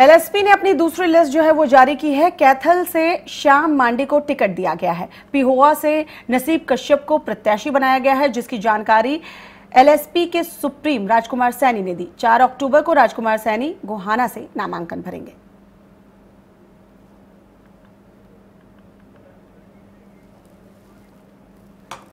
LSP ने अपनी दूसरी लिस्ट जो है वो जारी की है कैथल से श्याम मांडे को टिकट दिया गया है पिहोआ से नसीब कश्यप को प्रत्याशी बनाया गया है जिसकी जानकारी एलएसपी के सुप्रीम राजकुमार सैनी ने दी चार अक्टूबर को राजकुमार सैनी गोहाना से नामांकन भरेंगे